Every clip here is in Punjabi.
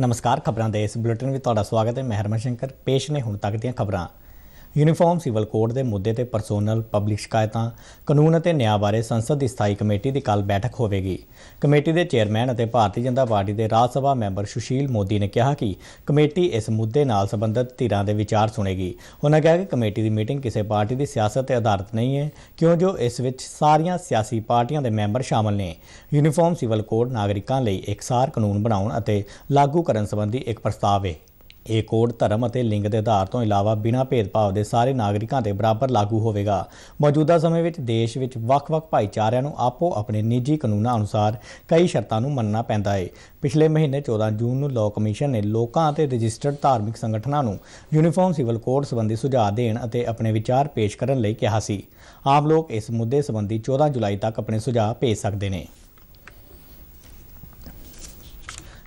ਨਮਸਕਾਰ ਖਬਰਾਂ ਦੇ ਇਸ ਬੁਲੇਟਿਨ ਵਿੱਚ ਤੁਹਾਡਾ ਸਵਾਗਤ ਹੈ ਮਹਿਰਮਨ ਸ਼ੰਕਰ ਪੇਸ਼ ਨੇ ਹੁਣ ਤੱਕ ਦੀਆਂ ਖਬਰਾਂ ਯੂਨੀਫਾਰਮ ਸਿਵਲ ਕੋਡ ਦੇ ਮੁੱਦੇ ਤੇ ਪਰਸੋਨਲ ਪਬਲਿਕ ਸ਼ਿਕਾਇਤਾਂ ਕਾਨੂੰਨ ਅਤੇ ਨਿਆਂ ਬਾਰੇ ਸੰਸਦ ਦੀ ਸਥਾਈ ਕਮੇਟੀ ਦੀ ਕੱਲ ਬੈਠਕ ਹੋਵੇਗੀ ਕਮੇਟੀ ਦੇ ਚੇਅਰਮੈਨ ਅਤੇ ਭਾਰਤੀ ਜਨਤਾ ਪਾਰਟੀ ਦੇ ਰਾਜ ਸਭਾ ਮੈਂਬਰ ਸੁਸ਼ੀਲ ਮੋਦੀ ਨੇ ਕਿਹਾ ਕਿ ਕਮੇਟੀ ਇਸ ਮੁੱਦੇ ਨਾਲ ਸੰਬੰਧਿਤ ਧਿਰਾਂ ਦੇ ਵਿਚਾਰ ਸੁਣੇਗੀ ਉਹਨਾਂ ਕਿਹਾ ਕਿ ਕਮੇਟੀ ਦੀ ਮੀਟਿੰਗ ਕਿਸੇ ਪਾਰਟੀ ਦੀ ਸਿਆਸਤ ਤੇ ਆਧਾਰਿਤ ਨਹੀਂ ਹੈ ਕਿਉਂ ਜੋ ਇਸ ਵਿੱਚ ਸਾਰੀਆਂ ਸਿਆਸੀ ਪਾਰਟੀਆਂ ਦੇ ਮੈਂਬਰ ਸ਼ਾਮਲ ਨੇ ਯੂਨੀਫਾਰਮ ਸਿਵਲ ਕੋਡ ਨਾਗਰਿਕਾਂ ਲਈ ਇੱਕਸਾਰ ਕਾਨੂੰਨ ਬਣਾਉਣ ਅਤੇ ਲਾਗੂ ਕਰਨ ਸੰਬੰਧੀ ਇੱਕ ਪ੍ਰਸਤਾਵ ਹੈ ਇਹ ਕੋਡ ਧਰਮ ਅਤੇ ਲਿੰਗ ਦੇ ਆਧਾਰ ਤੋਂ ਇਲਾਵਾ ਬਿਨਾਂ ਭੇਦਭਾਵ ਦੇ ਸਾਰੇ ਨਾਗਰਿਕਾਂ ਤੇ ਬਰਾਬਰ ਲਾਗੂ ਹੋਵੇਗਾ ਮੌਜੂਦਾ ਸਮੇਂ ਵਿੱਚ ਦੇਸ਼ ਵਿੱਚ ਵੱਖ-ਵੱਖ ਭਾਈਚਾਰਿਆਂ ਨੂੰ ਆਪੋ ਆਪਣੇ ਨਿੱਜੀ ਕਾਨੂੰਨਾਂ ਅਨੁਸਾਰ ਕਈ ਸ਼ਰਤਾਂ ਨੂੰ ਮੰਨਣਾ ਪੈਂਦਾ ਹੈ ਪਿਛਲੇ ਮਹੀਨੇ 14 ਜੂਨ ਨੂੰ ਲੋਕ ਕਮਿਸ਼ਨ ਨੇ ਲੋਕਾਂ ਅਤੇ ਰਜਿਸਟਰਡ ਧਾਰਮਿਕ ਸੰਗਠਨਾਂ ਨੂੰ ਯੂਨੀਫਾਰਮ ਸਿਵਲ ਕੋਡ ਸੰਬੰਧੀ ਸੁਝਾਅ ਦੇਣ ਅਤੇ ਆਪਣੇ ਵਿਚਾਰ ਪੇਸ਼ ਕਰਨ ਲਈ ਕਿਹਾ ਸੀ ਆਮ ਲੋਕ ਇਸ ਮੁੱਦੇ ਸੰਬੰਧੀ 14 ਜੁਲਾਈ ਤੱਕ ਆਪਣੇ ਸੁਝਾਅ ਭੇਜ ਸਕਦੇ ਨੇ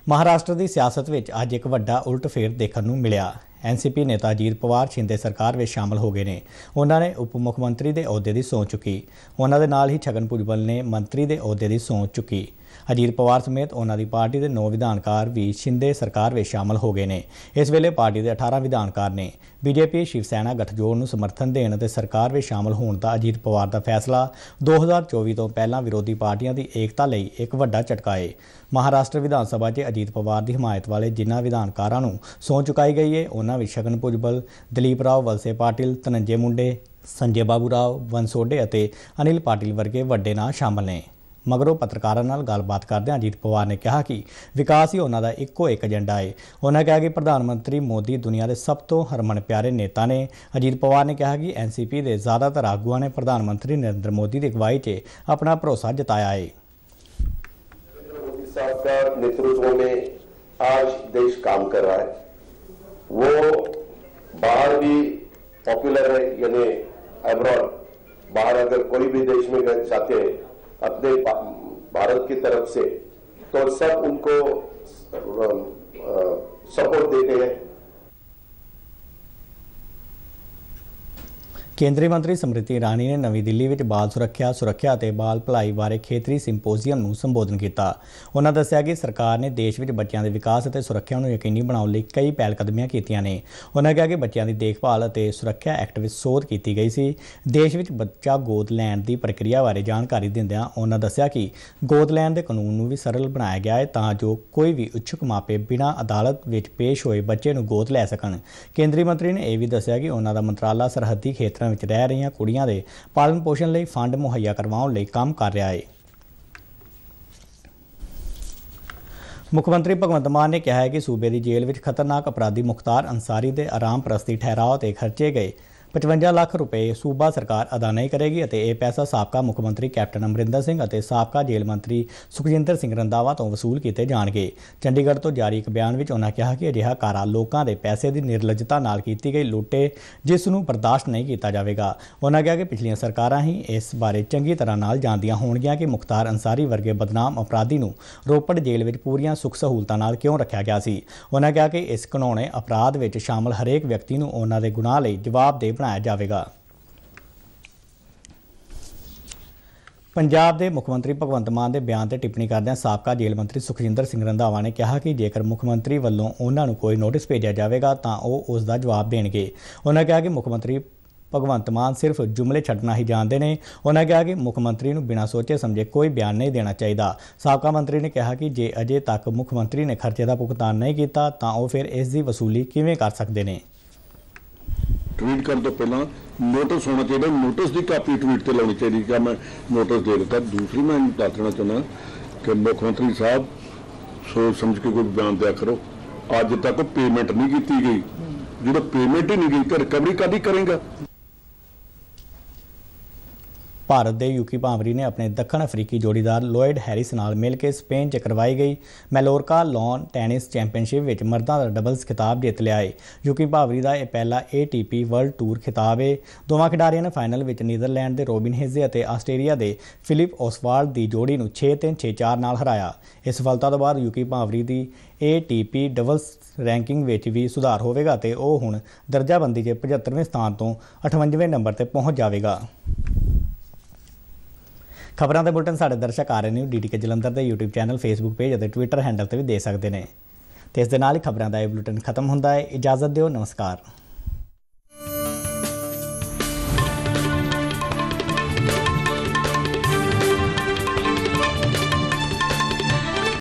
ਮਹਾਰਾਸ਼ਟਰ ਦੀ ਸਿਆਸਤ ਵਿੱਚ ਅੱਜ ਇੱਕ ਵੱਡਾ ਉਲਟਫੇਰ ਦੇਖਣ ਨੂੰ ਮਿਲਿਆ ਐਨਸੀਪੀ ਨੇਤਾ ਅਜੀਤ ਪਵਾਰ ਛਿੰਦੇ ਸਰਕਾਰ ਵਿੱਚ ਸ਼ਾਮਲ ਹੋ ਗਏ ਨੇ ਉਹਨਾਂ ਨੇ ਉਪ ਮੁੱਖ ਮੰਤਰੀ ਦੇ ਅਹੁਦੇ ਦੀ ਸੌਂ ਚੁੱਕੀ ਉਹਨਾਂ ਦੇ ਨਾਲ ਹੀ ਛਗਨ ਪੁਜਬਲ ਨੇ ਮੰਤਰੀ ਦੇ ਅਹੁਦੇ ਦੀ ਸੌਂ ਚੁੱਕੀ ਅਜੀਤ ਪਵਾਰ ਸਮੇਤ ਉਹਨਾਂ ਦੀ ਪਾਰਟੀ ਦੇ 9 ਵਿਧਾਨਕਾਰ ਵੀ ਸ਼ਿੰਦੇ ਸਰਕਾਰ ਵਿੱਚ ਸ਼ਾਮਲ ਹੋ ਗਏ ਨੇ ਇਸ ਵੇਲੇ ਪਾਰਟੀ ਦੇ 18 ਵਿਧਾਨਕਾਰ ਨੇ ਬੀਜੇਪੀ ਸ਼ਿਵ ਸੈਨਾ ਗਠਜੋੜ ਨੂੰ ਸਮਰਥਨ ਦੇਣ ਅਤੇ ਸਰਕਾਰ ਵਿੱਚ ਸ਼ਾਮਲ ਹੋਣ ਦਾ ਅਜੀਤ ਪਵਾਰ ਦਾ ਫੈਸਲਾ 2024 ਤੋਂ ਪਹਿਲਾਂ ਵਿਰੋਧੀ ਪਾਰਟੀਆਂ ਦੀ ਏਕਤਾ ਲਈ ਇੱਕ ਵੱਡਾ ਝਟਕਾ ਹੈ ਮਹਾਰਾਸ਼ਟਰ ਵਿਧਾਨ ਸਭਾ 'ਚ ਅਜੀਤ ਪਵਾਰ ਦੀ ਹਮਾਇਤ ਵਾਲੇ ਜਿਨ੍ਹਾਂ ਵਿਧਾਨਕਾਰਾਂ ਨੂੰ ਸੌਂ ਚੁਕਾਈ ਗਈ ਹੈ ਉਹਨਾਂ ਵਿੱਚ ਸ਼ਗਨ ਪੁਜਬਲ ਦਲੀਪ ਰਾਓ ਵਲਸੇ ਪਾਟਿਲ ਤਨੰਜੇ ਮੁੰਡੇ ਸੰਜੇ ਬਾਬੂ ਰਾਓ ਵੰਸੋਡੇ ਅਤੇ ਅਨਿਲ ਪਾਟਿਲ ਵਰਗੇ ਵੱਡੇ ਨਾਂ ਸ਼ਾਮਲ ਨੇ ਮਗਰੋਂ ਪੱਤਰਕਾਰਾਂ ਨਾਲ ਗੱਲਬਾਤ ਕਰਦਿਆਂ ਅਜੀਤ ਪਵਾਰ ਨੇ ਕਿਹਾ ਕਿ ਵਿਕਾਸ ਹੀ ਉਹਨਾਂ ਦਾ ਇੱਕੋ ਇੱਕ ਏਜੰਡਾ ਹੈ ਉਹਨਾਂ ਕਿਹਾ ਕਿ ਪ੍ਰਧਾਨ ਮੰਤਰੀ ਮੋਦੀ ਦੁਨੀਆ ਦੇ ਸਭ ਤੋਂ ਹਰਮਨ ਪਿਆਰੇ ਨੇਤਾ ਨੇ ਅਜੀਤ ਪਵਾਰ ਨੇ ਕਿਹਾ ਕਿ ਐਨਸੀਪੀ ਦੇ ਜ਼ਿਆਦਾਤਰ ਆਗੂਆਂ ਨੇ ਪ੍ਰਧਾਨ ਮੰਤਰੀ ਨਰਿੰਦਰ ਮੋਦੀ ਦੀ ਅਗਵਾਈ 'ਚ ਆਪਣਾ ਭਰੋਸਾ ਜਤਾਇਆ ਹੈ ਸਰਕਾਰ ਨੇਤਰੂਤਵ नेतृत्व में ਦੇਸ਼ ਕੰਮ ਕਰ ਰਹਾ ਹੈ ਉਹ ਬਾਹਰ ਵੀ ਪਪੂਲਰ ਹੈ ਯਾਨੀ यानी ਬਾਹਰ ਅਗਰ ਕੋਈ ਵੀ ਦੇਸ਼ देश ਗਏ जाते अपने भारत की तरफ से तो सब उनको सपोर्ट देते हैं ਕੇਂਦਰੀ ਮੰਤਰੀ ਸਮ੍ਰਿਤੀ ਰਾਣੀ ਨੇ ਨਵੀਂ ਦਿੱਲੀ ਵਿੱਚ ਬਾਲ ਸੁਰੱਖਿਆ, ਸੁਰੱਖਿਆ ਅਤੇ ਬਾਲ ਭਲਾਈ ਬਾਰੇ ਖੇਤਰੀ ਸਿੰਪੋਜ਼ੀਅਮ ਨੂੰ ਸੰਬੋਧਨ ਕੀਤਾ। ਉਹਨਾਂ ਦੱਸਿਆ ਕਿ ਸਰਕਾਰ ਨੇ ਦੇਸ਼ ਵਿੱਚ ਬੱਚਿਆਂ ਦੇ ਵਿਕਾਸ ਅਤੇ ਸੁਰੱਖਿਆ ਨੂੰ ਯਕੀਨੀ ਬਣਾਉਣ ਲਈ ਕਈ ਕਦਮੀਆਂ ਕੀਤੀਆਂ ਨੇ। ਉਹਨਾਂ ਕਿਹਾ ਕਿ ਬੱਚਿਆਂ ਦੀ ਦੇਖਭਾਲ ਅਤੇ ਸੁਰੱਖਿਆ ਐਕਟ ਵਿੱਚ ਸੋਧ ਕੀਤੀ ਗਈ ਸੀ। ਦੇਸ਼ ਵਿੱਚ ਬੱਚਾ ਗੋਦ ਲੈਣ ਦੀ ਪ੍ਰਕਿਰਿਆ ਬਾਰੇ ਜਾਣਕਾਰੀ ਦਿੰਦਿਆਂ ਉਹਨਾਂ ਦੱਸਿਆ ਕਿ ਗੋਦ ਲੈਣ ਦੇ ਕਾਨੂੰਨ ਨੂੰ ਵੀ ਸਰਲ ਬਣਾਇਆ ਗਿਆ ਹੈ ਤਾਂ ਜੋ ਕੋਈ ਵੀ ਇੱਛੁਕ ਮਾਪੇ ਬਿਨਾਂ ਅਦਾਲਤ ਵਿੱਚ ਪੇਸ਼ ਹੋਏ ਬੱਚੇ ਨੂੰ ਗੋਦ ਲੈ ਸਕਣ। ਕੇਂਦਰੀ ਮੰਤਰੀ ਨੇ ਇਹ ਵੀ ਦੱਸਿਆ ਕਿ ਉਹਨਾਂ ਦਾ ਮੰਤਰਾਲਾ ਸਰਹੱਦੀ ਖੇਤਰ ਖੇਤਰਾਂ ਵਿੱਚ ਰਹਿ ਰਹੀਆਂ ਕੁੜੀਆਂ ਦੇ ਪਾਲਣ ਪੋਸ਼ਣ ਲਈ ਫੰਡ ਮੁਹੱਈਆ ਕਰਵਾਉਣ ਲਈ ਕੰਮ ਕਰ ਰਿਹਾ ਹੈ ਮੁੱਖ ਮੰਤਰੀ ਭਗਵੰਤ ਮਾਨ ਨੇ ਕਿਹਾ ਹੈ ਕਿ ਸੂਬੇ ਦੀ ਜੇਲ੍ਹ ਵਿੱਚ ਖਤਰਨਾਕ ਅਪਰਾਧੀ ਮੁਖਤਾਰ ਅੰਸਾਰੀ ਦੇ ਆਰਾਮ ਪ੍ਰਸਤੀ ਠਹਿਰਾਓ ਤੇ ਖਰਚੇ ਗਏ 55 ਲੱਖ ਰੁਪਏ ਸੂਬਾ ਸਰਕਾਰ ਅਦਾ ਨਹੀਂ ਕਰੇਗੀ ਅਤੇ ਇਹ ਪੈਸਾ ਸਾਬਕਾ ਮੁੱਖ ਮੰਤਰੀ ਕੈਪਟਨ ਅਮਰਿੰਦਰ ਸਿੰਘ ਅਤੇ ਸਾਬਕਾ ਜੇਲ੍ਹ ਮੰਤਰੀ ਸੁਖਜਿੰਦਰ ਸਿੰਘ ਰੰਦਾਵਾ ਤੋਂ ਵਸੂਲ ਕੀਤੇ ਜਾਣਗੇ ਚੰਡੀਗੜ੍ਹ ਤੋਂ ਜਾਰੀ ਇੱਕ ਬਿਆਨ ਵਿੱਚ ਉਹਨਾਂ ਕਿਹਾ ਕਿ ਅਜਿਹਾ ਕਾਰਾ ਲੋਕਾਂ ਦੇ ਪੈਸੇ ਦੀ ਨਿਰਲਜਤਾ ਨਾਲ ਕੀਤੀ ਗਈ ਲੁੱਟੇ ਜਿਸ ਨੂੰ ਬਰਦਾਸ਼ਤ ਨਹੀਂ ਕੀਤਾ ਜਾਵੇਗਾ ਉਹਨਾਂ ਕਿਹਾ ਕਿ ਪਿਛਲੀਆਂ ਸਰਕਾਰਾਂ ਹੀ ਇਸ ਬਾਰੇ ਚੰਗੀ ਤਰ੍ਹਾਂ ਨਾਲ ਜਾਣਦੀਆਂ ਹੋਣਗੀਆਂ ਕਿ ਮੁਖਤਾਰ ਅੰਸਾਰੀ ਵਰਗੇ ਬਦਨਾਮ ਅਪਰਾਧੀ ਨੂੰ ਰੋਪੜ ਜੇਲ੍ਹ ਵਿੱਚ ਪੂਰੀਆਂ ਸੁੱਖ ਸਹੂਲਤਾਂ ਨਾਲ ਕਿਉਂ ਰੱਖਿਆ ਗਿਆ ਸੀ ਉਹਨਾਂ ਕਿਹਾ ਕਿ ਇਸ ਕਾਨੂੰਨੇ ਅਪਰਾਧ ਵਿੱਚ ਸ਼ਾਮਲ ਹਰੇਕ ਵਿਅਕਤੀ ਨੂੰ ਉਹਨਾਂ ਦੇ ਗੁਨਾਹ ਲਈ ਜਵਾਬਦੇਹ ਬਣਾਇਆ ਜਾਵੇਗਾ ਪੰਜਾਬ ਦੇ ਮੁੱਖ ਮੰਤਰੀ ਭਗਵੰਤ ਮਾਨ ਦੇ ਬਿਆਨ ਤੇ ਟਿੱਪਣੀ ਕਰਦਿਆਂ ਸਾਬਕਾ ਜੇਲ੍ਹ ਮੰਤਰੀ ਸੁਖਜਿੰਦਰ ਸਿੰਘ ਰੰਧਾਵਾ ਨੇ ਕਿਹਾ ਕਿ ਜੇਕਰ ਮੁੱਖ ਮੰਤਰੀ ਵੱਲੋਂ ਉਹਨਾਂ ਨੂੰ ਕੋਈ ਨੋਟਿਸ ਭੇਜਿਆ ਜਾਵੇਗਾ ਤਾਂ ਉਹ ਉਸ ਦਾ ਜਵਾਬ ਦੇਣਗੇ ਉਹਨਾਂ ਕਿਹਾ ਕਿ ਮੁੱਖ ਮੰਤਰੀ ਭਗਵੰਤ ਮਾਨ ਸਿਰਫ ਜੁਮਲੇ ਛੱਡਣਾ ਹੀ ਜਾਣਦੇ ਨੇ ਉਹਨਾਂ ਕਿਹਾ ਕਿ ਮੁੱਖ ਮੰਤਰੀ ਨੂੰ ਬਿਨਾਂ ਸੋਚੇ ਸਮਝੇ ਕੋਈ ਬਿਆਨ ਨਹੀਂ ਦੇਣਾ ਚਾਹੀਦਾ ਸਾਬਕਾ ਮੰਤਰੀ ਨੇ ਕਿਹਾ ਕਿ ਜੇ ਅਜੇ ਤੱਕ ਮੁੱਖ ਮੰਤਰੀ ਨੇ ਖਰਚੇ ਦਾ ਭੁਗਤਾਨ ਨਹੀਂ ਕੀਤਾ ਤਾਂ ਉਹ ਫਿਰ ਇਸ ਦੀ ਵਸੂਲੀ ਕਿਵੇਂ ਕਰ ਸਕਦੇ ਨੇ ਟਵੀਟ ਕਰਨ ਤੋਂ ਪਹਿਲਾਂ ਨੋਟਿਸ ਹੋਣਾ ਚਾਹੀਦਾ ਨੋਟਿਸ ਦੀ ਕਾਪੀ ਟਵੀਟ ਤੇ ਲਾਉਣੀ ਚਾਹੀਦੀ ਕਿ ਮੈਂ ਨੋਟਿਸ ਦੇ ਦਿੱਤਾ ਦੂਸਰੀ ਮੈਂ ਦੱਸ ਚਾਹੁੰਦਾ ਕਿ ਮੁੱਖ ਮੰਤਰੀ ਸਾਹਿਬ ਸੋਚ ਸਮਝ ਕੇ ਕੋਈ ਬਿਆਨ ਦਿਆ ਕਰੋ ਅੱਜ ਤੱਕ ਪੇਮੈਂਟ ਨਹੀਂ ਕੀਤੀ ਗਈ ਜਦੋਂ ਪੇਮੈਂਟ ਹੀ ਨਹੀਂ ਗਈ ਤਾਂ ਰਿਕਵਰੀ ਕਦੀ ਕਰੇਗਾ ਭਾਰਤ ਦੇ ਯੂਕੀ ਭਾਂਵਰੀ ਨੇ ਆਪਣੇ ਦੱਖਣ ਅਫਰੀਕੀ ਜੋੜੀਦਾਰ ਲੋਇਡ ਹੈਰਿਸ ਨਾਲ ਮਿਲ ਕੇ ਸਪੇਨ 'ਚ ਕਰਵਾਈ ਗਈ ਮੈਲੋਰਕਾ ਲੌਨ ਟੈਨਿਸ ਚੈਂਪੀਅਨਸ਼ਿਪ ਵਿੱਚ ਮਰਦਾਂ ਦਾ ਡਬਲਸ ਖਿਤਾਬ ਜਿੱਤ ਲਿਆ ਹੈ ਯੂਕੀ ਭਾਂਵਰੀ ਦਾ ਇਹ ਪਹਿਲਾ ਏਟੀਪੀ ਵਰਲਡ ਟੂਰ ਖਿਤਾਬ ਹੈ ਦੋਵਾਂ ਖਿਡਾਰੀਆਂ ਨੇ ਫਾਈਨਲ ਵਿੱਚ ਨੀਦਰਲੈਂਡ ਦੇ ਰੋਬਿਨ ਹੇਜ਼ੇ ਅਤੇ ਆਸਟ੍ਰੇਲੀਆ ਦੇ ਫਿਲਿਪ ਓਸਵਾਲਡ ਦੀ ਜੋੜੀ ਨੂੰ 6-3 6-4 ਨਾਲ ਹਰਾਇਆ ਇਸ ਸਫਲਤਾ ਤੋਂ ਬਾਅਦ ਯੂਕੀ ਭਾਂਵਰੀ ਦੀ ਏਟੀਪੀ ਡਬਲਸ ਰੈਂਕਿੰਗ ਵਿੱਚ ਵੀ ਸੁਧਾਰ ਹੋਵੇਗਾ ਤੇ ਉਹ ਹੁਣ ਦਰਜਾਬੰਦੀ ਦੇ 75ਵੇਂ ਸਥਾਨ ਤੋਂ 58ਵੇਂ ਨੰਬਰ ਤੇ ਪਹੁੰਚ ਜਾਵੇਗਾ ਖਬਰਾਂ ਦੇ ਬੁਲਟਨ ਸਾਡੇ ਦਰਸ਼ਕ ਆ ਰਹੇ ਨੇ ਡੀਟੀਕੇ ਜਲੰਧਰ ਦੇ YouTube ਚੈਨਲ Facebook ਪੇਜ ਅਤੇ Twitter ਹੈਂਡਲ ਤੇ ਵੀ ਦੇ ਸਕਦੇ ਨੇ ਤੇ ਇਸ ਦੇ ਨਾਲ ਹੀ ਖਬਰਾਂ ਦਾ ਇਹ ਬੁਲਟਨ ਖਤਮ ਹੁੰਦਾ ਹੈ ਇਜਾਜ਼ਤ ਦਿਓ ਨਮਸਕਾਰ